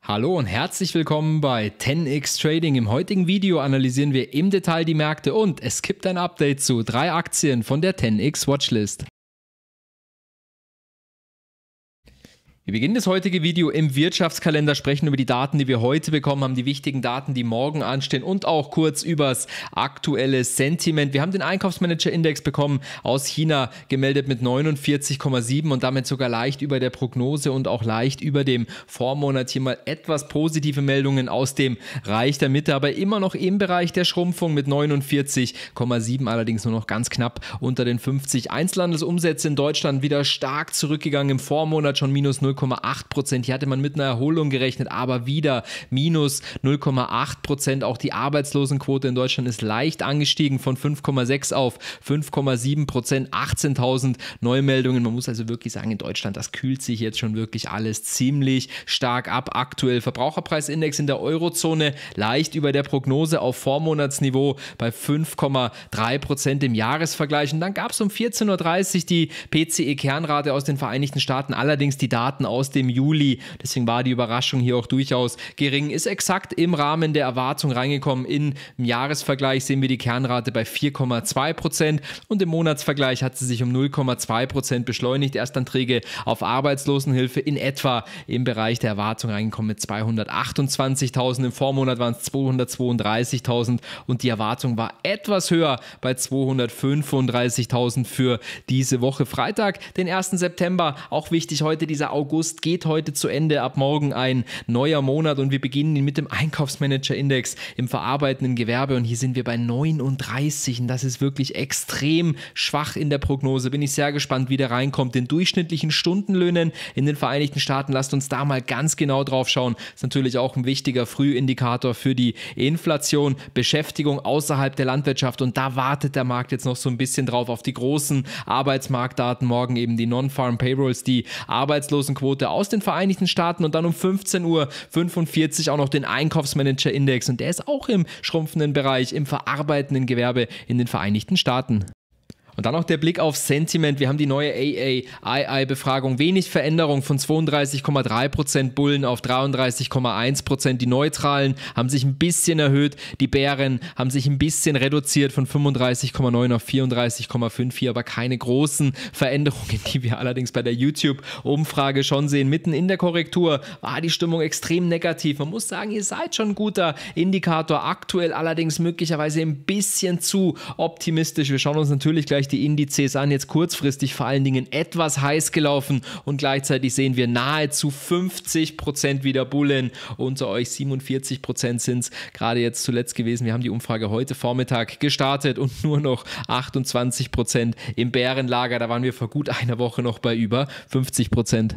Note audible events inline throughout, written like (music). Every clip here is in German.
Hallo und herzlich willkommen bei 10x Trading. Im heutigen Video analysieren wir im Detail die Märkte und es gibt ein Update zu drei Aktien von der 10x Watchlist. Wir beginnen das heutige Video im Wirtschaftskalender, sprechen über die Daten, die wir heute bekommen haben, die wichtigen Daten, die morgen anstehen und auch kurz übers aktuelle Sentiment. Wir haben den Einkaufsmanager-Index bekommen aus China, gemeldet mit 49,7 und damit sogar leicht über der Prognose und auch leicht über dem Vormonat hier mal etwas positive Meldungen aus dem Reich der Mitte, aber immer noch im Bereich der Schrumpfung mit 49,7, allerdings nur noch ganz knapp unter den 50. Einzelhandelsumsätze in Deutschland wieder stark zurückgegangen, im Vormonat schon minus 0,7. 0,8 Prozent. Hier hatte man mit einer Erholung gerechnet, aber wieder minus 0,8 Prozent. Auch die Arbeitslosenquote in Deutschland ist leicht angestiegen von 5,6 auf 5,7 Prozent. 18.000 Neumeldungen. Man muss also wirklich sagen, in Deutschland, das kühlt sich jetzt schon wirklich alles ziemlich stark ab. Aktuell Verbraucherpreisindex in der Eurozone leicht über der Prognose auf Vormonatsniveau bei 5,3 Prozent im Jahresvergleich. Und dann gab es um 14.30 Uhr die PCE-Kernrate aus den Vereinigten Staaten. Allerdings die Daten Daten aus dem Juli. Deswegen war die Überraschung hier auch durchaus gering. Ist exakt im Rahmen der Erwartung reingekommen. Im Jahresvergleich sehen wir die Kernrate bei 4,2 Prozent und im Monatsvergleich hat sie sich um 0,2 Prozent beschleunigt. Erstanträge auf Arbeitslosenhilfe in etwa im Bereich der Erwartung reingekommen mit 228.000. Im Vormonat waren es 232.000 und die Erwartung war etwas höher bei 235.000 für diese Woche Freitag, den 1. September. Auch wichtig heute dieser August. August geht heute zu Ende, ab morgen ein neuer Monat und wir beginnen ihn mit dem Einkaufsmanager-Index im verarbeitenden Gewerbe und hier sind wir bei 39 und das ist wirklich extrem schwach in der Prognose. Bin ich sehr gespannt, wie der reinkommt. Den durchschnittlichen Stundenlöhnen in den Vereinigten Staaten, lasst uns da mal ganz genau drauf schauen. Ist natürlich auch ein wichtiger Frühindikator für die Inflation, Beschäftigung außerhalb der Landwirtschaft und da wartet der Markt jetzt noch so ein bisschen drauf auf die großen Arbeitsmarktdaten. Morgen eben die Non-Farm Payrolls, die Arbeitslosenquote Frauenquote aus den Vereinigten Staaten und dann um 15.45 Uhr auch noch den Einkaufsmanager-Index und der ist auch im schrumpfenden Bereich im verarbeitenden Gewerbe in den Vereinigten Staaten. Und dann noch der Blick auf Sentiment. Wir haben die neue AAII-Befragung. Wenig Veränderung von 32,3% Bullen auf 33,1%. Die Neutralen haben sich ein bisschen erhöht. Die Bären haben sich ein bisschen reduziert von 35,9 auf 34,5. Hier aber keine großen Veränderungen, die wir allerdings bei der YouTube-Umfrage schon sehen. Mitten in der Korrektur war die Stimmung extrem negativ. Man muss sagen, ihr seid schon ein guter Indikator. Aktuell allerdings möglicherweise ein bisschen zu optimistisch. Wir schauen uns natürlich gleich euch die Indizes an, jetzt kurzfristig vor allen Dingen etwas heiß gelaufen und gleichzeitig sehen wir nahezu 50% Prozent wieder Bullen. Unter euch 47% Prozent sind es gerade jetzt zuletzt gewesen. Wir haben die Umfrage heute Vormittag gestartet und nur noch 28% Prozent im Bärenlager. Da waren wir vor gut einer Woche noch bei über 50%. Prozent.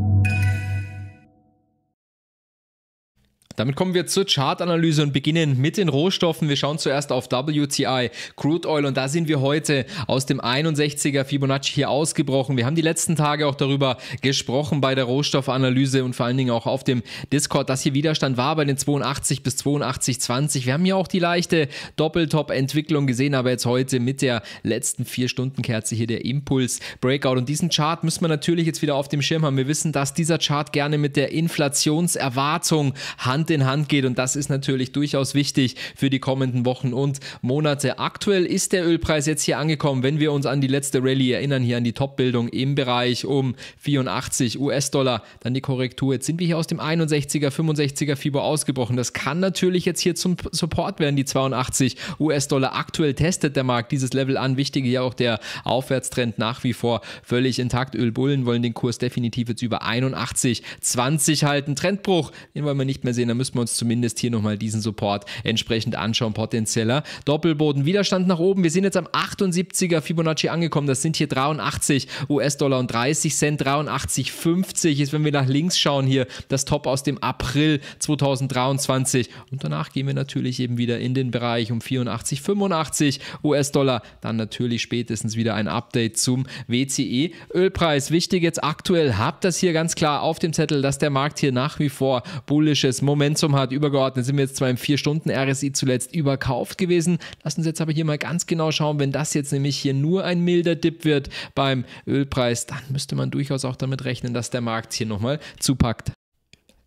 Damit kommen wir zur Chartanalyse und beginnen mit den Rohstoffen. Wir schauen zuerst auf WTI, Crude Oil und da sind wir heute aus dem 61er Fibonacci hier ausgebrochen. Wir haben die letzten Tage auch darüber gesprochen bei der Rohstoffanalyse und vor allen Dingen auch auf dem Discord, dass hier Widerstand war bei den 82 bis 82,20. Wir haben hier auch die leichte Doppeltop-Entwicklung gesehen, aber jetzt heute mit der letzten 4-Stunden-Kerze hier der Impuls-Breakout. Und diesen Chart müssen wir natürlich jetzt wieder auf dem Schirm haben. Wir wissen, dass dieser Chart gerne mit der Inflationserwartung handelt in Hand geht und das ist natürlich durchaus wichtig für die kommenden Wochen und Monate. Aktuell ist der Ölpreis jetzt hier angekommen, wenn wir uns an die letzte Rallye erinnern, hier an die Top-Bildung im Bereich um 84 US-Dollar, dann die Korrektur. Jetzt sind wir hier aus dem 61er, 65er Fieber ausgebrochen. Das kann natürlich jetzt hier zum Support werden, die 82 US-Dollar. Aktuell testet der Markt dieses Level an. Wichtige ja auch der Aufwärtstrend nach wie vor völlig intakt. Ölbullen wollen den Kurs definitiv jetzt über 81,20 halten. Trendbruch, den wollen wir nicht mehr sehen da müssen wir uns zumindest hier nochmal diesen Support entsprechend anschauen, potenzieller. Doppelbodenwiderstand nach oben. Wir sind jetzt am 78er Fibonacci angekommen. Das sind hier 83 US-Dollar und 30 Cent. 83,50 ist, wenn wir nach links schauen hier, das Top aus dem April 2023. Und danach gehen wir natürlich eben wieder in den Bereich um 84,85 US-Dollar. Dann natürlich spätestens wieder ein Update zum WCE. Ölpreis, wichtig jetzt aktuell, habt das hier ganz klar auf dem Zettel, dass der Markt hier nach wie vor bullisches Moment Momentum hat übergeordnet, sind wir jetzt zwar im 4-Stunden-RSI zuletzt überkauft gewesen. Lass uns jetzt aber hier mal ganz genau schauen, wenn das jetzt nämlich hier nur ein milder Dip wird beim Ölpreis, dann müsste man durchaus auch damit rechnen, dass der Markt hier nochmal zupackt.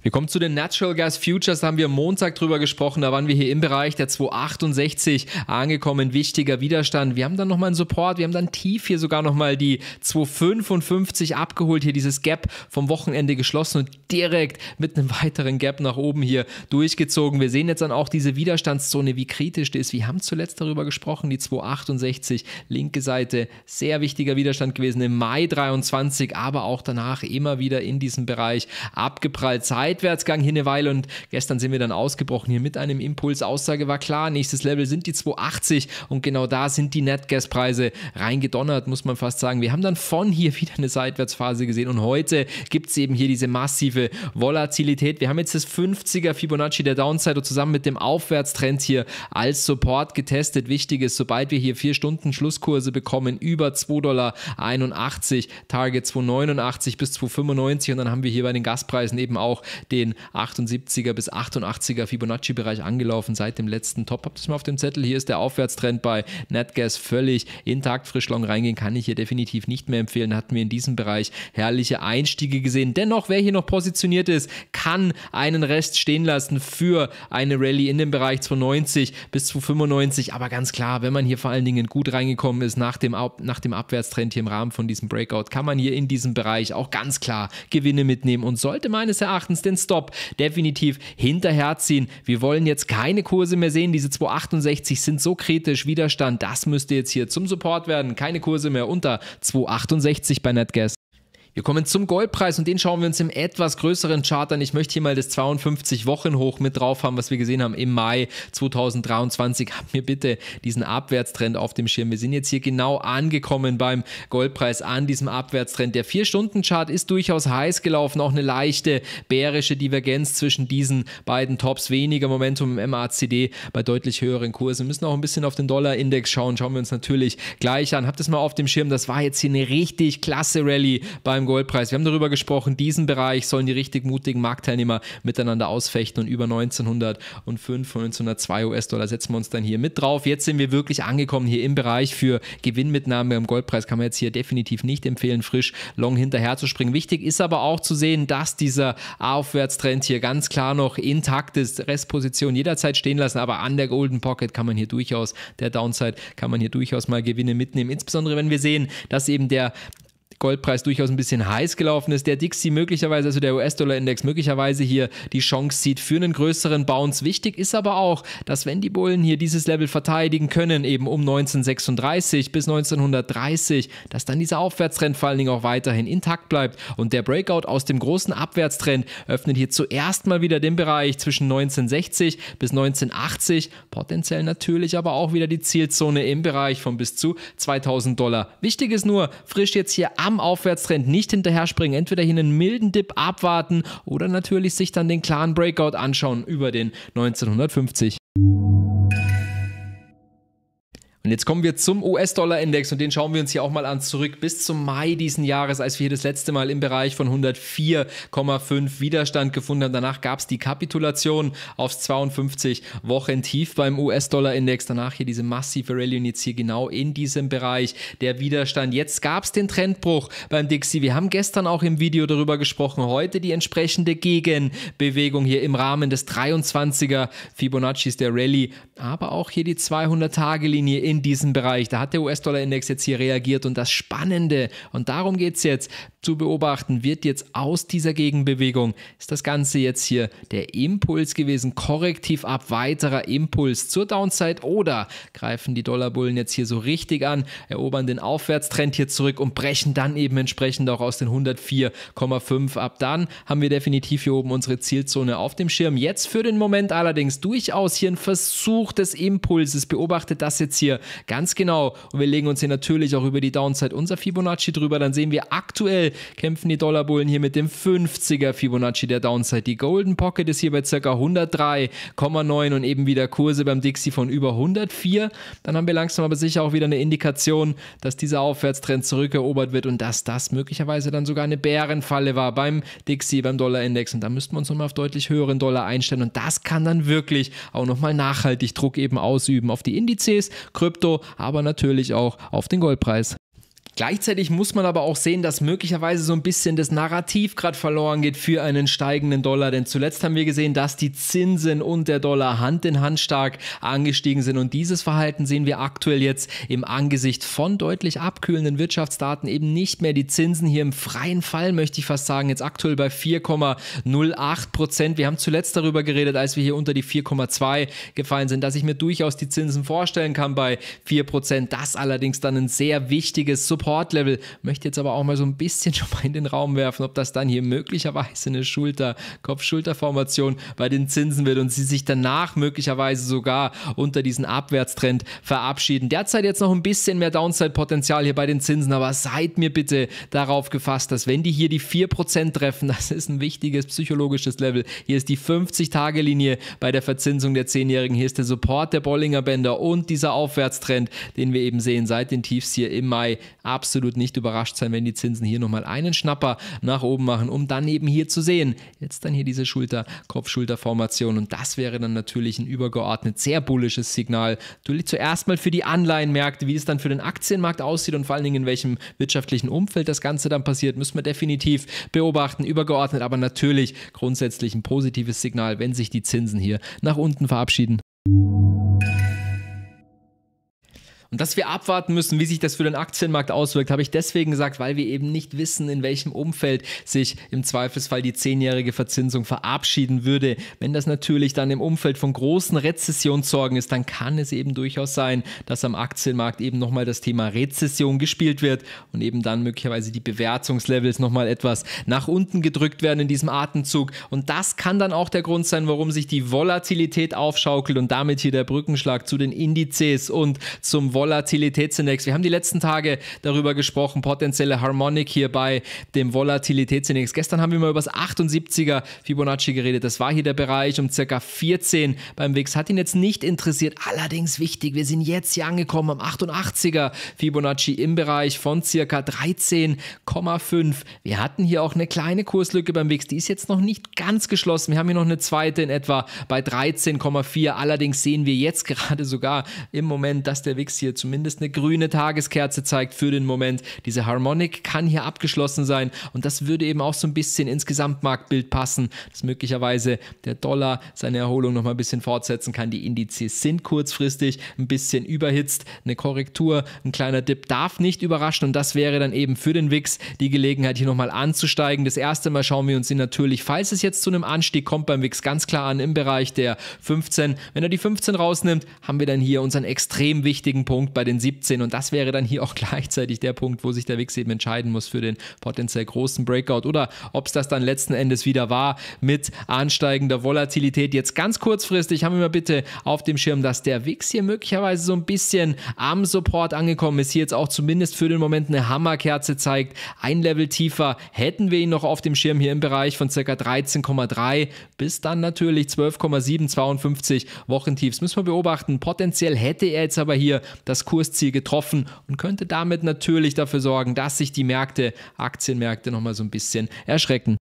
Wir kommen zu den Natural Gas Futures, da haben wir Montag drüber gesprochen, da waren wir hier im Bereich der 268 angekommen, wichtiger Widerstand. Wir haben dann nochmal einen Support, wir haben dann tief hier sogar nochmal die 255 abgeholt, hier dieses Gap vom Wochenende geschlossen und direkt mit einem weiteren Gap nach oben hier durchgezogen. Wir sehen jetzt dann auch diese Widerstandszone, wie kritisch die ist. Wir haben zuletzt darüber gesprochen, die 268, linke Seite, sehr wichtiger Widerstand gewesen im Mai 23, aber auch danach immer wieder in diesem Bereich abgeprallt. Zeit Seitwärtsgang hier eine Weile und gestern sind wir dann ausgebrochen hier mit einem Impuls. Aussage war klar, nächstes Level sind die 280 und genau da sind die Netgas-Preise reingedonnert, muss man fast sagen. Wir haben dann von hier wieder eine Seitwärtsphase gesehen und heute gibt es eben hier diese massive Volatilität. Wir haben jetzt das 50er Fibonacci der Downside und zusammen mit dem Aufwärtstrend hier als Support getestet. Wichtig ist, sobald wir hier vier Stunden Schlusskurse bekommen, über 2,81 Dollar, Target 2,89 bis 2,95 und dann haben wir hier bei den Gaspreisen eben auch den 78er bis 88er Fibonacci-Bereich angelaufen seit dem letzten Top. Habt ihr mal auf dem Zettel? Hier ist der Aufwärtstrend bei NetGas völlig intakt. Frisch long reingehen kann ich hier definitiv nicht mehr empfehlen. Hatten wir in diesem Bereich herrliche Einstiege gesehen. Dennoch, wer hier noch positioniert ist, kann einen Rest stehen lassen für eine Rallye in dem Bereich 290 bis 295. Aber ganz klar, wenn man hier vor allen Dingen gut reingekommen ist nach dem, Ab nach dem Abwärtstrend hier im Rahmen von diesem Breakout, kann man hier in diesem Bereich auch ganz klar Gewinne mitnehmen und sollte meines Erachtens den den Stop definitiv hinterherziehen. Wir wollen jetzt keine Kurse mehr sehen. Diese 268 sind so kritisch. Widerstand, das müsste jetzt hier zum Support werden. Keine Kurse mehr unter 268 bei Netgas. Wir kommen zum Goldpreis und den schauen wir uns im etwas größeren Chart an. Ich möchte hier mal das 52-Wochen-Hoch mit drauf haben, was wir gesehen haben im Mai 2023. Habt mir bitte diesen Abwärtstrend auf dem Schirm. Wir sind jetzt hier genau angekommen beim Goldpreis an diesem Abwärtstrend. Der 4-Stunden-Chart ist durchaus heiß gelaufen, auch eine leichte bärische Divergenz zwischen diesen beiden Tops. Weniger Momentum im MACD bei deutlich höheren Kursen. Wir müssen auch ein bisschen auf den Dollar-Index schauen. Schauen wir uns natürlich gleich an. Habt es mal auf dem Schirm. Das war jetzt hier eine richtig klasse Rallye beim beim Goldpreis. Wir haben darüber gesprochen, diesen Bereich sollen die richtig mutigen Marktteilnehmer miteinander ausfechten und über 1905, 1902 US-Dollar setzen wir uns dann hier mit drauf. Jetzt sind wir wirklich angekommen hier im Bereich für Gewinnmitnahme beim Goldpreis. Kann man jetzt hier definitiv nicht empfehlen, frisch long hinterher zu springen. Wichtig ist aber auch zu sehen, dass dieser Aufwärtstrend hier ganz klar noch intakt ist. Restposition jederzeit stehen lassen, aber an der Golden Pocket kann man hier durchaus, der Downside kann man hier durchaus mal Gewinne mitnehmen. Insbesondere wenn wir sehen, dass eben der Goldpreis durchaus ein bisschen heiß gelaufen ist. Der Dixie möglicherweise, also der US-Dollar-Index möglicherweise hier die Chance sieht für einen größeren Bounce. Wichtig ist aber auch, dass wenn die Bullen hier dieses Level verteidigen können, eben um 1936 bis 1930, dass dann dieser Aufwärtstrend vor allen Dingen auch weiterhin intakt bleibt. Und der Breakout aus dem großen Abwärtstrend öffnet hier zuerst mal wieder den Bereich zwischen 1960 bis 1980, potenziell natürlich aber auch wieder die Zielzone im Bereich von bis zu 2000 Dollar. Wichtig ist nur, frisch jetzt hier am am Aufwärtstrend nicht hinterher springen, entweder hier einen milden Dip abwarten oder natürlich sich dann den klaren Breakout anschauen über den 1950. Und jetzt kommen wir zum US-Dollar-Index und den schauen wir uns hier auch mal an zurück bis zum Mai diesen Jahres, als wir hier das letzte Mal im Bereich von 104,5 Widerstand gefunden haben. Danach gab es die Kapitulation aufs 52 Wochen tief beim US-Dollar-Index. Danach hier diese massive Rallye und jetzt hier genau in diesem Bereich der Widerstand. Jetzt gab es den Trendbruch beim Dixie. Wir haben gestern auch im Video darüber gesprochen. Heute die entsprechende Gegenbewegung hier im Rahmen des 23er Fibonaccis der Rallye, aber auch hier die 200-Tage-Linie in in diesem Bereich. Da hat der US-Dollar-Index jetzt hier reagiert und das Spannende, und darum geht es jetzt zu beobachten, wird jetzt aus dieser Gegenbewegung, ist das Ganze jetzt hier der Impuls gewesen, korrektiv ab, weiterer Impuls zur Downside oder greifen die Dollarbullen jetzt hier so richtig an, erobern den Aufwärtstrend hier zurück und brechen dann eben entsprechend auch aus den 104,5 ab. Dann haben wir definitiv hier oben unsere Zielzone auf dem Schirm. Jetzt für den Moment allerdings durchaus hier ein Versuch des Impulses. Beobachtet das jetzt hier Ganz genau. Und wir legen uns hier natürlich auch über die Downside unser Fibonacci drüber. Dann sehen wir aktuell kämpfen die Dollarbullen hier mit dem 50er Fibonacci der Downside. Die Golden Pocket ist hier bei ca. 103,9 und eben wieder Kurse beim Dixie von über 104. Dann haben wir langsam aber sicher auch wieder eine Indikation, dass dieser Aufwärtstrend zurückerobert wird und dass das möglicherweise dann sogar eine Bärenfalle war beim Dixie, beim Dollarindex. Und da müssten wir uns nochmal auf deutlich höheren Dollar einstellen. Und das kann dann wirklich auch nochmal nachhaltig Druck eben ausüben auf die Indizes. Krypto Krypto, aber natürlich auch auf den Goldpreis. Gleichzeitig muss man aber auch sehen, dass möglicherweise so ein bisschen das Narrativ gerade verloren geht für einen steigenden Dollar. Denn zuletzt haben wir gesehen, dass die Zinsen und der Dollar Hand in Hand stark angestiegen sind. Und dieses Verhalten sehen wir aktuell jetzt im Angesicht von deutlich abkühlenden Wirtschaftsdaten eben nicht mehr. Die Zinsen hier im freien Fall, möchte ich fast sagen, jetzt aktuell bei 4,08 Prozent. Wir haben zuletzt darüber geredet, als wir hier unter die 4,2 gefallen sind, dass ich mir durchaus die Zinsen vorstellen kann bei 4 Prozent. Das allerdings dann ein sehr wichtiges Support Support-Level. Möchte jetzt aber auch mal so ein bisschen (laughs) schon mal in den Raum werfen, ob das dann hier möglicherweise eine Schulter, Kopf-Schulter-Formation bei den Zinsen wird und sie sich danach möglicherweise sogar unter diesen Abwärtstrend verabschieden. Derzeit jetzt noch ein bisschen mehr Downside-Potenzial hier bei den Zinsen, aber seid mir bitte darauf gefasst, dass wenn die hier die 4% treffen, (laughs) das ist ein wichtiges psychologisches Level. Hier ist die 50-Tage-Linie bei der Verzinsung der 10-Jährigen. Hier ist der Support der Bollinger Bänder und dieser Aufwärtstrend, den wir eben sehen seit den Tiefs hier im Mai. Ab absolut nicht überrascht sein, wenn die Zinsen hier nochmal einen Schnapper nach oben machen, um dann eben hier zu sehen. Jetzt dann hier diese Schulter, Kopf-Schulter-Formation und das wäre dann natürlich ein übergeordnet sehr bullisches Signal. Natürlich zuerst mal für die Anleihenmärkte, wie es dann für den Aktienmarkt aussieht und vor allen Dingen in welchem wirtschaftlichen Umfeld das Ganze dann passiert, müssen wir definitiv beobachten, übergeordnet, aber natürlich grundsätzlich ein positives Signal, wenn sich die Zinsen hier nach unten verabschieden. Und dass wir abwarten müssen, wie sich das für den Aktienmarkt auswirkt, habe ich deswegen gesagt, weil wir eben nicht wissen, in welchem Umfeld sich im Zweifelsfall die zehnjährige Verzinsung verabschieden würde. Wenn das natürlich dann im Umfeld von großen Rezessionssorgen ist, dann kann es eben durchaus sein, dass am Aktienmarkt eben nochmal das Thema Rezession gespielt wird und eben dann möglicherweise die Bewertungslevels nochmal etwas nach unten gedrückt werden in diesem Atemzug. Und das kann dann auch der Grund sein, warum sich die Volatilität aufschaukelt und damit hier der Brückenschlag zu den Indizes und zum Vol Volatilitätsindex. Wir haben die letzten Tage darüber gesprochen, potenzielle Harmonik hier bei dem Volatilitätsindex. Gestern haben wir mal über das 78er Fibonacci geredet. Das war hier der Bereich um circa 14 beim WIX. Hat ihn jetzt nicht interessiert. Allerdings wichtig, wir sind jetzt hier angekommen am 88er Fibonacci im Bereich von circa 13,5. Wir hatten hier auch eine kleine Kurslücke beim WIX. Die ist jetzt noch nicht ganz geschlossen. Wir haben hier noch eine zweite in etwa bei 13,4. Allerdings sehen wir jetzt gerade sogar im Moment, dass der WIX hier hier zumindest eine grüne Tageskerze zeigt für den Moment. Diese Harmonic kann hier abgeschlossen sein und das würde eben auch so ein bisschen ins Gesamtmarktbild passen, dass möglicherweise der Dollar seine Erholung nochmal ein bisschen fortsetzen kann. Die Indizes sind kurzfristig ein bisschen überhitzt. Eine Korrektur, ein kleiner Dip darf nicht überraschen und das wäre dann eben für den WIX die Gelegenheit, hier nochmal anzusteigen. Das erste Mal schauen wir uns ihn natürlich, falls es jetzt zu einem Anstieg kommt beim WIX, ganz klar an im Bereich der 15. Wenn er die 15 rausnimmt, haben wir dann hier unseren extrem wichtigen Punkt Punkt bei den 17 und das wäre dann hier auch (laughs) gleichzeitig der Punkt, wo sich der Wix eben entscheiden muss für den potenziell großen Breakout oder ob es das dann letzten Endes wieder war mit ansteigender Volatilität. Jetzt ganz kurzfristig haben wir mal bitte auf dem Schirm, dass der Wix hier möglicherweise so ein bisschen am Support angekommen ist, hier jetzt auch zumindest für den Moment eine Hammerkerze zeigt. Ein Level tiefer hätten wir ihn noch auf dem Schirm hier im Bereich von ca. 13,3 bis dann natürlich 12,752 Wochentiefs. Müssen wir beobachten. Potenziell hätte er jetzt aber hier das Kursziel getroffen und könnte damit natürlich dafür sorgen, dass sich die Märkte, Aktienmärkte nochmal so ein bisschen erschrecken.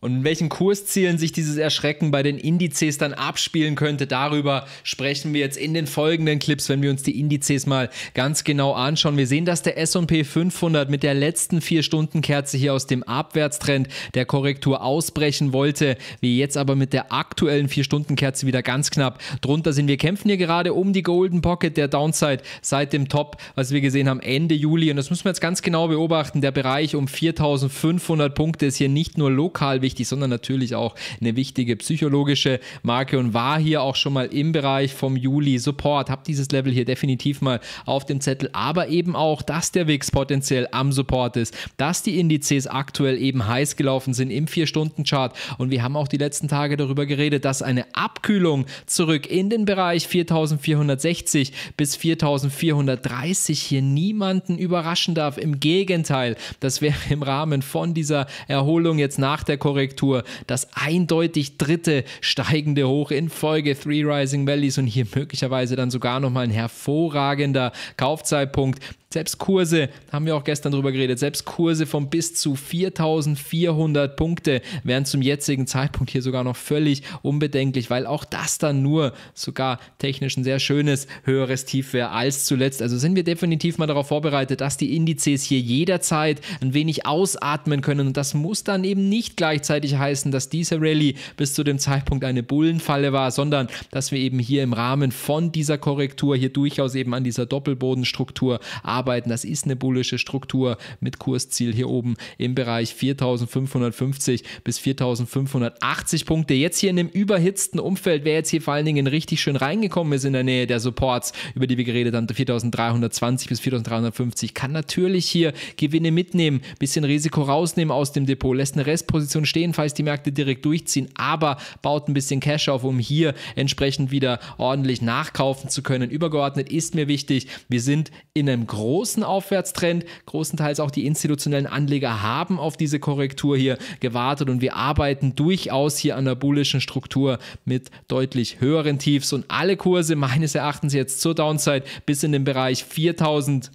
Und in welchen Kurszielen sich dieses Erschrecken bei den Indizes dann abspielen könnte, darüber sprechen wir jetzt in den folgenden Clips, wenn wir uns die Indizes mal ganz genau anschauen. Wir sehen, dass der S&P 500 mit der letzten 4-Stunden-Kerze hier aus dem Abwärtstrend der Korrektur ausbrechen wollte. Wir jetzt aber mit der aktuellen 4-Stunden-Kerze wieder ganz knapp drunter sind. Wir kämpfen hier gerade um die Golden Pocket der Downside seit dem Top, was wir gesehen haben Ende Juli. Und das müssen wir jetzt ganz genau beobachten. Der Bereich um 4.500 Punkte ist hier nicht nur lokal wichtig, sondern natürlich auch eine wichtige psychologische Marke und war hier auch schon mal im Bereich vom Juli Support. Hab dieses Level hier definitiv mal auf dem Zettel, aber eben auch, dass der Wix potenziell am Support ist, dass die Indizes aktuell eben heiß gelaufen sind im 4-Stunden-Chart und wir haben auch die letzten Tage darüber geredet, dass eine Abkühlung zurück in den Bereich 4460 bis 4430 hier niemanden überraschen darf. Im Gegenteil, das wäre im Rahmen von dieser Erholung jetzt nach der Korrektur Korrektur, das eindeutig dritte steigende Hoch in Folge, Three Rising Valleys und hier möglicherweise dann sogar nochmal ein hervorragender Kaufzeitpunkt. Selbst Kurse, haben wir auch gestern drüber geredet, selbst Kurse von bis zu 4400 Punkte wären zum jetzigen Zeitpunkt hier sogar noch völlig unbedenklich, weil auch das dann nur sogar technisch ein sehr schönes höheres Tief wäre als zuletzt. Also sind wir definitiv mal darauf vorbereitet, dass die Indizes hier jederzeit ein wenig ausatmen können und das muss dann eben nicht gleichzeitig heißen, dass diese Rallye bis zu dem Zeitpunkt eine Bullenfalle war, sondern dass wir eben hier im Rahmen von dieser Korrektur hier durchaus eben an dieser Doppelbodenstruktur arbeiten arbeiten. Das ist eine bullische Struktur mit Kursziel hier oben im Bereich 4550 bis 4580 Punkte. Jetzt hier in dem überhitzten Umfeld, wer jetzt hier vor allen Dingen richtig schön reingekommen ist in der Nähe der Supports, über die wir geredet haben, 4320 bis 4350, kann natürlich hier Gewinne mitnehmen, bisschen Risiko rausnehmen aus dem Depot, lässt eine Restposition stehen, falls die Märkte direkt durchziehen, aber baut ein bisschen Cash auf, um hier entsprechend wieder ordentlich nachkaufen zu können. Übergeordnet ist mir wichtig, wir sind in einem großen großen Aufwärtstrend. Großenteils auch die institutionellen Anleger haben auf diese Korrektur hier gewartet und wir arbeiten durchaus hier an der bullischen Struktur mit deutlich höheren Tiefs und alle Kurse meines Erachtens jetzt zur Downside bis in den Bereich 4000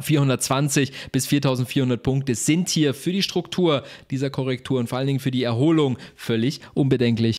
420 bis 4400 Punkte sind hier für die Struktur dieser Korrektur und vor allen Dingen für die Erholung völlig unbedenklich.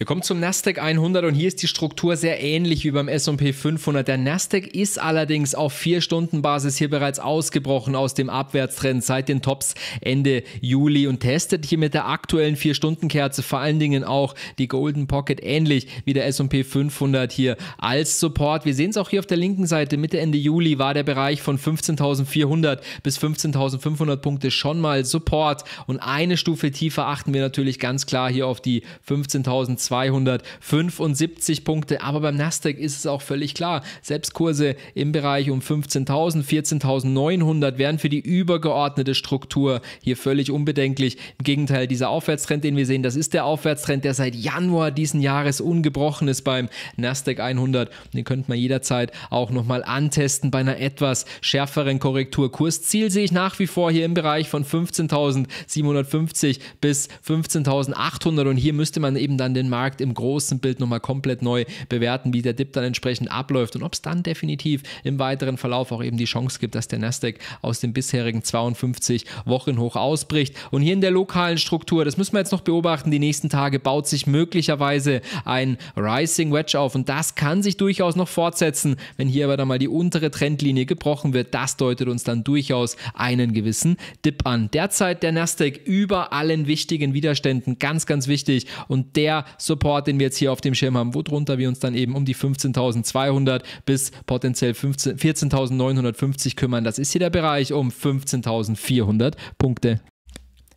Wir kommen zum Nasdaq 100 und hier ist die Struktur sehr ähnlich wie beim S&P 500. Der Nasdaq ist allerdings auf 4-Stunden-Basis hier bereits ausgebrochen aus dem Abwärtstrend seit den Tops Ende Juli und testet hier mit der aktuellen 4-Stunden-Kerze vor allen Dingen auch die Golden Pocket ähnlich wie der S&P 500 hier als Support. Wir sehen es auch hier auf der linken Seite. Mitte Ende Juli war der Bereich von 15.400 bis 15.500 Punkte schon mal Support und eine Stufe tiefer achten wir natürlich ganz klar hier auf die 15.000 275 Punkte. Aber beim Nasdaq ist es auch völlig klar. Selbst Kurse im Bereich um 15.000, 14.900 wären für die übergeordnete Struktur hier völlig unbedenklich. Im Gegenteil, dieser Aufwärtstrend, den wir sehen, das ist der Aufwärtstrend, der seit Januar diesen Jahres ungebrochen ist beim Nasdaq 100. Den könnte man jederzeit auch nochmal antesten bei einer etwas schärferen Korrektur. Kursziel sehe ich nach wie vor hier im Bereich von 15.750 bis 15.800 und hier müsste man eben dann den Markt Markt im großen Bild nochmal komplett neu bewerten, wie der Dip dann entsprechend abläuft und ob es dann definitiv im weiteren Verlauf auch eben die Chance gibt, dass der Nasdaq aus dem bisherigen 52 Wochen hoch ausbricht. Und hier in der lokalen Struktur, das müssen wir jetzt noch beobachten, die nächsten Tage baut sich möglicherweise ein Rising Wedge auf und das kann sich durchaus noch fortsetzen. Wenn hier aber dann mal die untere Trendlinie gebrochen wird, das deutet uns dann durchaus einen gewissen Dip an. Derzeit der Nasdaq über allen wichtigen Widerständen, ganz, ganz wichtig und der Support, den wir jetzt hier auf dem Schirm haben, worunter wir uns dann eben um die 15.200 bis potenziell 14.950 kümmern. Das ist hier der Bereich um 15.400 Punkte.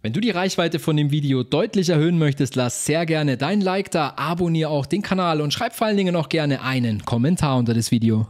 Wenn du die Reichweite von dem Video deutlich erhöhen möchtest, lass sehr gerne dein Like da, abonniere auch den Kanal und schreib vor allen Dingen auch gerne einen Kommentar unter das Video.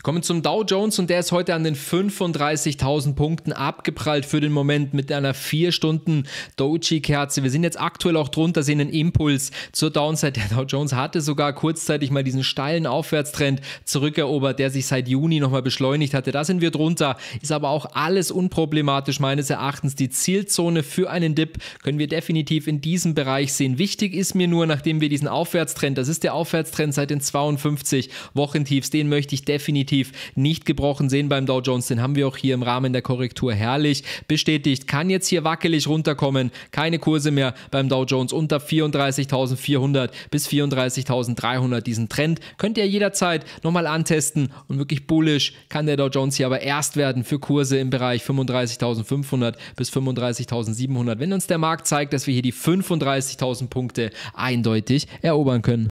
Wir kommen zum Dow Jones und der ist heute an den 35.000 Punkten abgeprallt für den Moment mit einer 4 Stunden Doji-Kerze. Wir sind jetzt aktuell auch drunter, sehen einen Impuls zur Downside. Der Dow Jones hatte sogar kurzzeitig mal diesen steilen Aufwärtstrend zurückerobert, der sich seit Juni nochmal beschleunigt hatte. Da sind wir drunter, ist aber auch alles unproblematisch meines Erachtens. Die Zielzone für einen Dip können wir definitiv in diesem Bereich sehen. Wichtig ist mir nur, nachdem wir diesen Aufwärtstrend, das ist der Aufwärtstrend seit den 52 Wochentiefs, den möchte ich definitiv definitiv nicht gebrochen sehen beim Dow Jones. Den haben wir auch hier im Rahmen der Korrektur herrlich bestätigt. Kann jetzt hier wackelig runterkommen. Keine Kurse mehr beim Dow Jones unter 34.400 bis 34.300. Diesen Trend könnt ihr jederzeit nochmal antesten und wirklich bullish kann der Dow Jones hier aber erst werden für Kurse im Bereich 35.500 bis 35.700, wenn uns der Markt zeigt, dass wir hier die 35.000 Punkte eindeutig erobern können.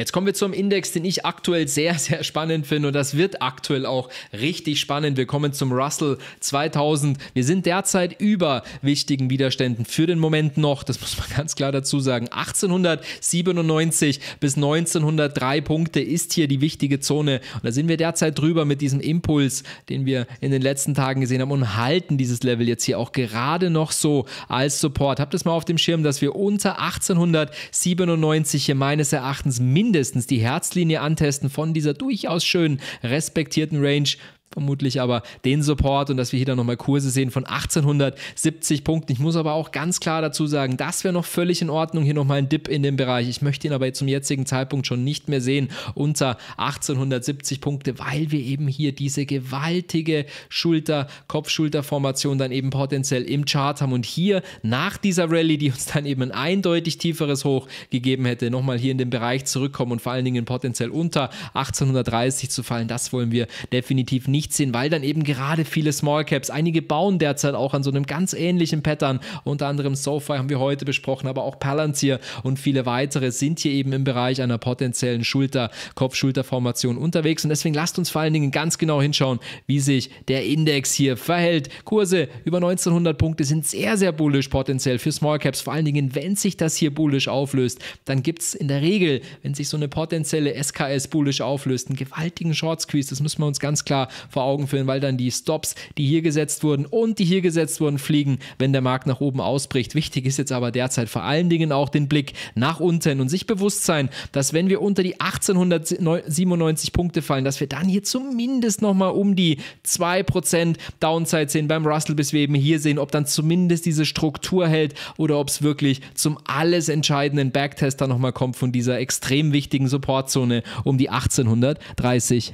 Jetzt kommen wir zum Index, den ich aktuell sehr, sehr spannend finde und das wird aktuell auch richtig spannend. Wir kommen zum Russell 2000. Wir sind derzeit über wichtigen Widerständen für den Moment noch, das muss man (laughs) ganz klar dazu sagen. 1897 bis 1903 Punkte ist hier die wichtige Zone und da sind wir derzeit drüber mit diesem Impuls, den wir in den letzten Tagen gesehen haben und halten dieses Level jetzt hier auch gerade noch so als Support. Habt es mal auf dem Schirm, dass wir unter 1897 hier meines Erachtens mindestens mindestens die Herzlinie antesten von dieser durchaus schönen, respektierten Range vermutlich, aber den Support und dass wir hier dann nochmal Kurse sehen von 1870 Punkten. Ich muss aber auch ganz klar dazu sagen, das wäre noch völlig in Ordnung, hier nochmal ein Dip in dem Bereich. Ich möchte ihn aber zum jetzigen Zeitpunkt schon nicht mehr sehen unter 1870 Punkte, weil wir eben hier diese gewaltige Schulter, Kopf-Schulter-Formation dann eben potenziell im Chart haben und hier nach dieser Rallye, die uns dann eben ein eindeutig tieferes Hoch gegeben hätte, nochmal hier in den Bereich zurückkommen und vor allen Dingen potenziell unter 1830 zu fallen, das wollen wir definitiv nicht nichts sehen, weil dann eben gerade viele Small Caps, einige bauen derzeit auch an so einem ganz ähnlichen Pattern, unter anderem SoFi haben wir heute besprochen, aber auch Palantir und viele weitere sind hier eben im Bereich einer potenziellen Schulter, Kopf-Schulter-Formation unterwegs und deswegen lasst uns vor allen Dingen ganz genau hinschauen, wie sich der Index hier verhält. Kurse über 1900 Punkte sind sehr, sehr bullisch potenziell für Small Caps, vor allen Dingen, wenn sich das hier bullisch auflöst, dann gibt es in der Regel, wenn sich so eine potenzielle SKS bullisch auflöst, einen gewaltigen Short Squeeze, das müssen wir uns ganz klar vor Augen führen, weil dann die Stops, die hier gesetzt wurden und die hier gesetzt wurden, fliegen, wenn der Markt nach oben ausbricht. Wichtig ist jetzt aber derzeit vor allen Dingen auch den Blick nach unten und sich bewusst sein, dass wenn wir unter die 1897 Punkte fallen, dass wir dann hier zumindest nochmal um die 2% Downside sehen beim Russell, bis wir eben hier sehen, ob dann zumindest diese Struktur hält oder ob es wirklich zum alles entscheidenden Backtester nochmal kommt von dieser extrem wichtigen Supportzone um die 1830.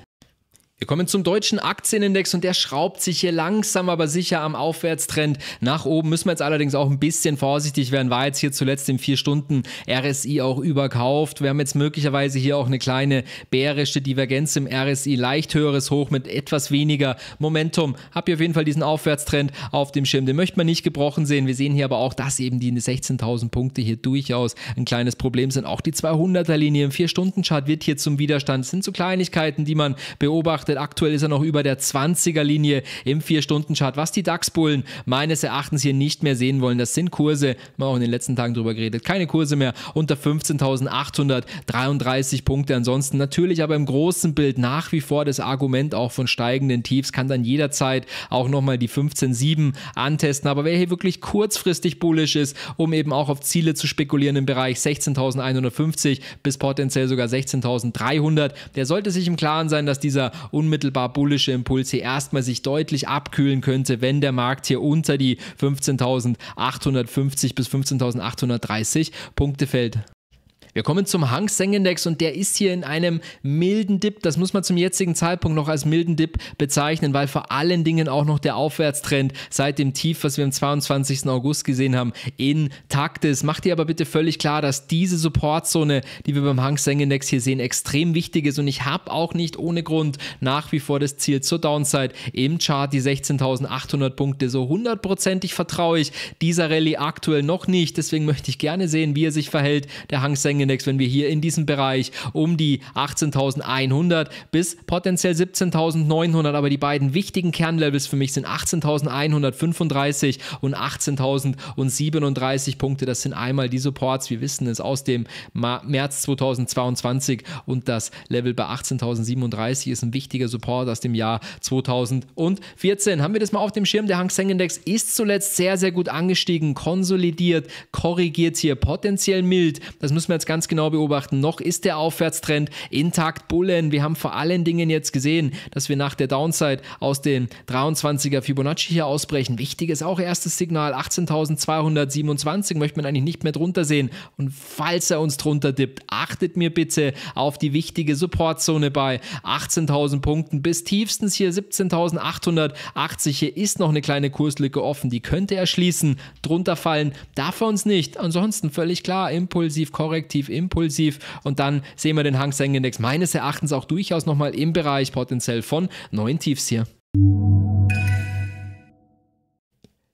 Wir kommen zum deutschen Aktienindex und der schraubt sich hier langsam aber sicher am Aufwärtstrend nach oben. Müssen wir jetzt allerdings auch ein bisschen vorsichtig werden, war jetzt hier zuletzt in vier Stunden RSI auch überkauft. Wir haben jetzt möglicherweise hier auch eine kleine bärische Divergenz im RSI, leicht höheres Hoch mit etwas weniger Momentum. Habt ihr auf jeden Fall diesen Aufwärtstrend auf dem Schirm, den möchte man nicht gebrochen sehen. Wir sehen hier aber auch, dass eben die 16.000 Punkte hier durchaus ein kleines Problem sind. Auch die 200er-Linie im 4-Stunden-Chart wird hier zum Widerstand. Das sind so Kleinigkeiten, die man beobachtet betrachtet. Aktuell ist er noch über der 20er-Linie im 4-Stunden-Chart. Was die DAX-Bullen meines Erachtens hier nicht mehr sehen wollen, das sind Kurse, haben wir auch in den letzten Tagen drüber geredet, keine Kurse mehr unter 15.833 Punkte. Ansonsten natürlich aber im großen Bild nach wie vor das Argument auch von steigenden Tiefs, kann dann jederzeit auch nochmal die 15.7 antesten. Aber wer hier wirklich kurzfristig bullisch ist, um eben auch auf Ziele zu spekulieren im Bereich 16.150 bis potenziell sogar 16.300, der sollte sich im Klaren sein, dass dieser unmittelbar bullische Impulse erstmal sich deutlich abkühlen könnte, wenn der Markt hier unter die 15.850 bis 15.830 Punkte fällt. Wir kommen zum Hang Seng Index und der ist hier in einem milden Dip. Das muss man zum jetzigen Zeitpunkt noch als milden Dip bezeichnen, weil vor allen Dingen auch noch der Aufwärtstrend seit dem Tief, was wir am 22. August gesehen haben, intakt ist. Macht ihr aber bitte völlig klar, dass diese Supportzone, die wir beim Hang Seng Index hier sehen, extrem wichtig ist und ich habe auch nicht ohne Grund nach wie vor das Ziel zur Downside im Chart die 16.800 Punkte. So hundertprozentig vertraue ich dieser Rallye aktuell noch nicht. Deswegen möchte ich gerne sehen, wie er sich verhält, der Hang Seng Index Index, wenn wir hier in diesem Bereich um die 18.100 bis potenziell 17.900, aber die beiden wichtigen Kernlevels für mich sind 18.135 und 18.037 Punkte. Das sind einmal die Supports, wir wissen es aus dem März 2022 und das Level bei 18.037 ist ein wichtiger Support aus dem Jahr 2014. Haben wir das mal auf dem Schirm? Der Hang Seng Index ist zuletzt sehr, sehr gut angestiegen, konsolidiert, korrigiert hier potenziell mild. Das müssen wir jetzt ganz ganz genau beobachten. Noch ist der Aufwärtstrend intakt bullen. Wir haben vor allen Dingen jetzt gesehen, dass wir nach der Downside aus den 23er Fibonacci hier ausbrechen. Wichtig ist auch erstes Signal 18.227 möchte man eigentlich nicht mehr drunter sehen. Und falls er uns drunter dippt, achtet mir bitte auf die wichtige Supportzone bei 18.000 Punkten bis tiefstens hier 17.880. Hier ist noch eine kleine Kurslücke offen, die könnte er schließen. Drunter fallen darf er uns nicht. Ansonsten völlig klar, impulsiv, korrektiv aggressiv, impulsiv und dann sehen wir den Hang Seng Index meines Erachtens auch durchaus nochmal im Bereich potenziell von neuen Tiefs hier.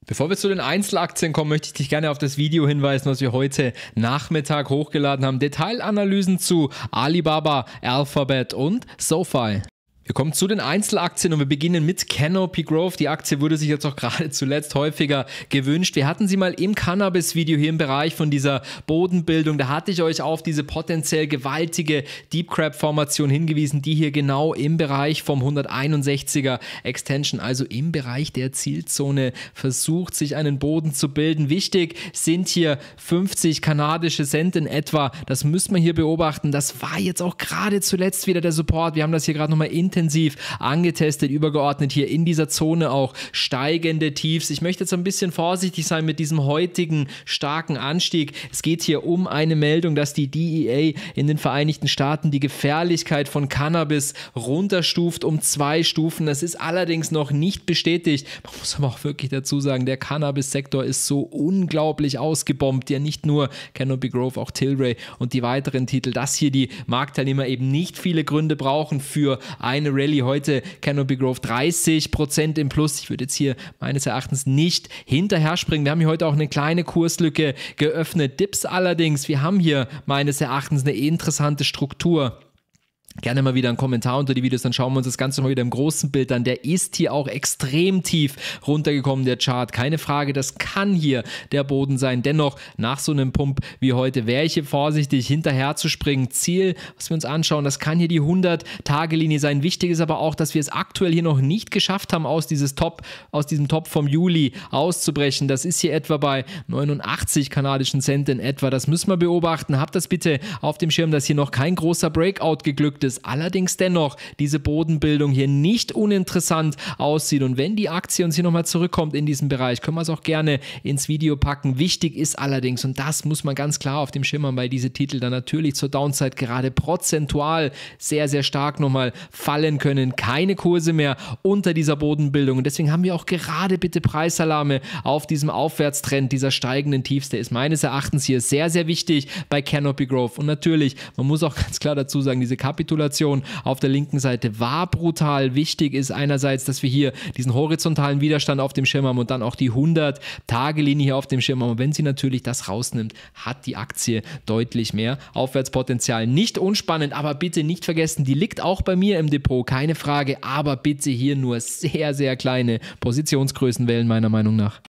Bevor wir zu den Einzelaktien kommen, möchte ich dich gerne auf das Video hinweisen, was wir heute Nachmittag hochgeladen haben. Detailanalysen zu Alibaba, Alphabet und SoFi. Wir kommen zu den Einzelaktien und wir beginnen mit Canopy Growth. Die Aktie wurde sich jetzt auch (laughs) gerade zuletzt häufiger gewünscht. Wir hatten sie mal im Cannabis-Video hier im Bereich von dieser Bodenbildung. Da hatte ich euch auf diese potenziell gewaltige Deep Crab-Formation hingewiesen, die hier genau im Bereich vom 161er Extension, also im Bereich der Zielzone, versucht, sich einen Boden zu bilden. Wichtig sind hier 50 kanadische Cent in etwa. Das müsste man hier beobachten. Das war jetzt auch gerade zuletzt wieder der Support. Wir haben das hier gerade nochmal in intensiv angetestet, übergeordnet hier in dieser Zone auch steigende Tiefs. Ich möchte jetzt ein bisschen vorsichtig sein mit diesem heutigen starken Anstieg. Es geht hier um eine Meldung, dass die DEA in den Vereinigten Staaten die Gefährlichkeit von Cannabis runterstuft um zwei Stufen. Das ist allerdings noch nicht bestätigt. Man muss aber auch wirklich dazu sagen, der Cannabis-Sektor ist so unglaublich ausgebombt. Ja, nicht nur Canopy Grove, auch Tilray und die weiteren Titel, dass hier die Marktteilnehmer eben nicht viele Gründe brauchen für ein eine Rallye heute Canopy Grove 30% im Plus. Ich würde jetzt hier meines Erachtens nicht hinterher springen. Wir haben hier heute auch eine kleine Kurslücke geöffnet. Dips allerdings, wir haben hier meines Erachtens eine interessante Struktur. Gerne mal wieder einen Kommentar unter die Videos, dann schauen wir uns das Ganze mal wieder im großen Bild an. Der ist hier auch extrem tief runtergekommen, der Chart. Keine Frage, das kann hier der Boden sein. Dennoch, nach so einem Pump wie heute, wäre ich hier vorsichtig, hinterher zu springen. Ziel, was wir uns anschauen, das kann hier die 100-Tage-Linie sein. Wichtig ist aber auch, dass wir es aktuell hier noch nicht geschafft haben, aus, dieses Top, aus diesem Top vom Juli auszubrechen. Das ist hier etwa bei 89 kanadischen Cent in etwa. Das müssen wir beobachten. Habt das bitte auf dem Schirm, dass hier noch kein großer Breakout geglückt gibt es allerdings dennoch diese Bodenbildung hier nicht uninteressant aussieht. Und wenn die Aktie uns hier nochmal zurückkommt in diesem Bereich, können wir es auch gerne ins Video packen. Wichtig ist allerdings, und das muss man ganz klar auf dem Schimmern, weil diese Titel dann natürlich zur Downside gerade prozentual sehr, sehr stark nochmal fallen können. Keine Kurse mehr unter dieser Bodenbildung. Und deswegen haben wir auch gerade bitte Preisalarme auf diesem Aufwärtstrend dieser steigenden Tiefs. Der ist meines Erachtens hier sehr, sehr wichtig bei Canopy Growth. Und natürlich, man muss auch ganz klar dazu sagen, diese Kapital Kapitulation auf der linken Seite war brutal. Wichtig ist einerseits, dass wir hier diesen horizontalen Widerstand auf dem Schirm haben und dann auch die 100-Tage-Linie hier auf dem Schirm haben. Und wenn sie natürlich das rausnimmt, hat die Aktie deutlich mehr Aufwärtspotenzial. Nicht unspannend, aber bitte nicht vergessen, die liegt auch bei mir im Depot, keine Frage. Aber bitte hier nur sehr, sehr kleine Positionsgrößen wählen, meiner Meinung nach.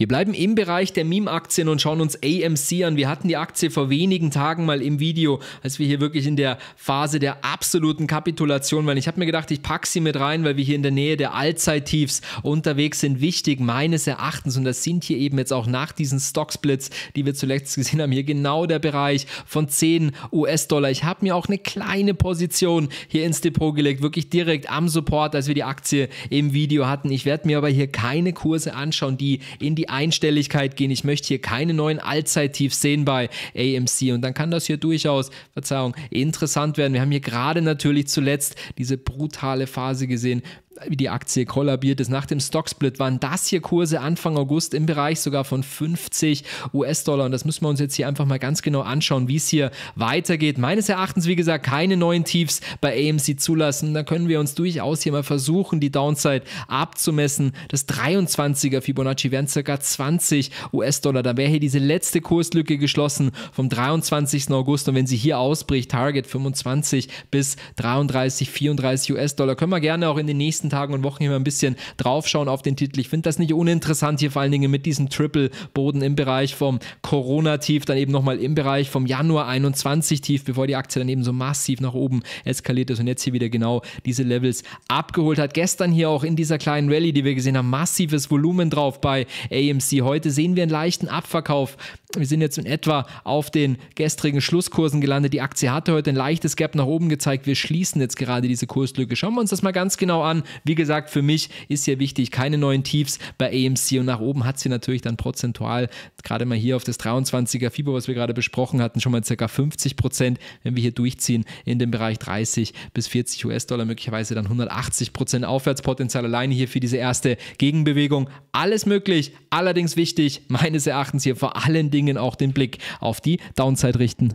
Wir bleiben im Bereich der Meme-Aktien und schauen uns AMC an. Wir hatten die Aktie vor wenigen Tagen mal im Video, als wir hier wirklich in der Phase der absoluten Kapitulation waren. Ich habe mir gedacht, ich packe sie mit rein, weil wir hier in der Nähe der Allzeit-Tiefs unterwegs sind. Wichtig meines Erachtens und das sind hier eben jetzt auch nach diesen Stocksplits, die wir zuletzt gesehen haben, hier genau der Bereich von 10 US-Dollar. Ich habe mir auch eine kleine Position hier ins Depot gelegt, wirklich direkt am Support, als wir die Aktie im Video hatten. Ich werde mir aber hier keine Kurse anschauen, die in die Einstelligkeit gehen. Ich möchte hier keine neuen Allzeittiefs sehen bei AMC. Und dann kann das hier durchaus, Verzeihung, interessant werden. Wir haben hier gerade natürlich zuletzt diese brutale Phase gesehen wie die Aktie kollabiert ist. Nach dem Stocksplit waren das hier Kurse Anfang August im Bereich sogar von 50 US-Dollar. Und das müssen wir uns jetzt hier einfach mal ganz genau anschauen, wie es hier weitergeht. Meines Erachtens, wie gesagt, keine neuen Tiefs bei AMC zulassen. Da können wir uns durchaus hier mal versuchen, die Downside abzumessen. Das 23er Fibonacci wären circa 20 US-Dollar. Da wäre hier diese letzte Kurslücke geschlossen vom 23. August. Und wenn sie hier ausbricht, Target 25 bis 33, 34 US-Dollar, können wir gerne auch in den nächsten nächsten Tagen und Wochen hier mal ein bisschen draufschauen auf den Titel. Ich finde das nicht uninteressant, hier vor allen Dingen mit diesem Triple-Boden im Bereich vom Corona-Tief, dann eben nochmal im Bereich vom Januar 21-Tief, bevor die Aktie dann eben so massiv nach oben eskaliert ist und jetzt hier wieder genau diese Levels abgeholt hat. Gestern hier auch in dieser kleinen Rallye, die wir gesehen haben, massives Volumen drauf bei AMC. Heute sehen wir einen leichten Abverkauf wir sind jetzt in etwa auf den gestrigen Schlusskursen gelandet. Die Aktie hatte heute ein leichtes Gap nach oben gezeigt. Wir schließen jetzt gerade diese Kurslücke. Schauen wir uns das mal ganz genau an. Wie gesagt, für mich ist hier wichtig, keine neuen Tiefs bei AMC und nach oben hat sie natürlich dann prozentual gerade mal hier auf das 23er Fibo, was wir gerade besprochen hatten, schon mal ca. 50 Prozent. Wenn wir hier durchziehen in dem Bereich 30 bis 40 US-Dollar, möglicherweise dann 180 Prozent Aufwärtspotenzial alleine hier für diese erste Gegenbewegung. Alles möglich, allerdings wichtig, meines Erachtens hier vor allen Dingen auch den Blick auf die Downside richten.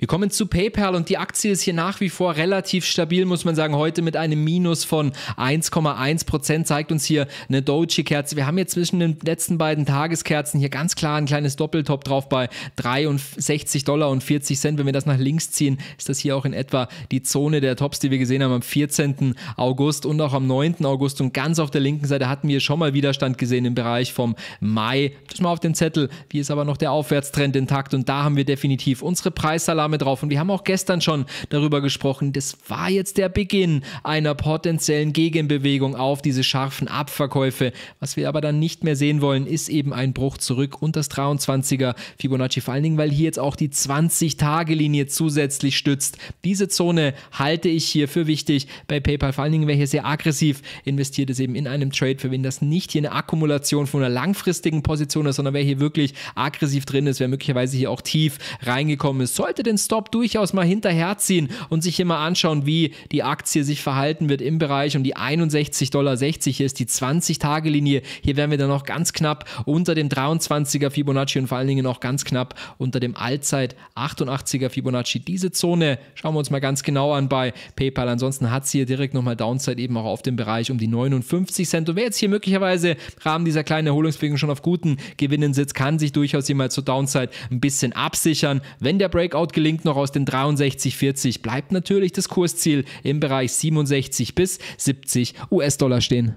Wir kommen zu PayPal und die Aktie ist hier nach wie vor relativ stabil, muss man sagen. Heute mit einem Minus von 1,1 Prozent zeigt uns hier eine Doji-Kerze. Wir haben jetzt zwischen den letzten beiden Tageskerzen hier ganz klar ein kleines Doppeltop drauf bei 63 Dollar und 40 Cent. Wenn wir das nach links ziehen, ist das hier auch in etwa die Zone der Tops, die wir gesehen haben am 14. August und auch am 9. August. Und ganz auf der linken Seite hatten wir schon mal Widerstand gesehen im Bereich vom Mai. Das mal auf den Zettel. Hier ist aber noch der Aufwärtstrend intakt und da haben wir definitiv unsere Preissalam Name drauf. Und wir haben auch gestern schon darüber gesprochen, das war jetzt der Beginn einer potenziellen Gegenbewegung auf diese scharfen Abverkäufe. Was wir aber dann nicht mehr sehen wollen, ist eben ein Bruch zurück und das 23er Fibonacci, vor allen Dingen, weil hier jetzt auch die 20-Tage-Linie zusätzlich stützt. Diese Zone halte ich hier für wichtig bei PayPal, vor allen Dingen, wer hier sehr aggressiv investiert ist, eben in einem Trade, für wen das nicht hier eine Akkumulation von einer langfristigen Position ist, sondern wer hier wirklich aggressiv drin ist, wer möglicherweise hier auch tief reingekommen ist, sollte den den Stop durchaus mal hinterherziehen und sich hier mal anschauen, wie die Aktie sich verhalten wird im Bereich um die 61,60 Dollar. Hier ist die 20-Tage-Linie. Hier wären wir dann noch ganz knapp unter dem 23er Fibonacci und vor allen Dingen noch ganz knapp unter dem Allzeit 88er Fibonacci. Diese Zone schauen wir uns mal ganz genau an bei PayPal. Ansonsten hat sie hier direkt nochmal Downside eben auch auf dem Bereich um die 59 Cent. Und wer jetzt hier möglicherweise im Rahmen dieser kleinen Erholungsbewegung schon auf guten Gewinnen sitzt, kann sich durchaus jemals zur Downside ein bisschen absichern. Wenn der Breakout gelingt, Link noch aus den 63,40 bleibt natürlich das Kursziel im Bereich 67 bis 70 US-Dollar stehen.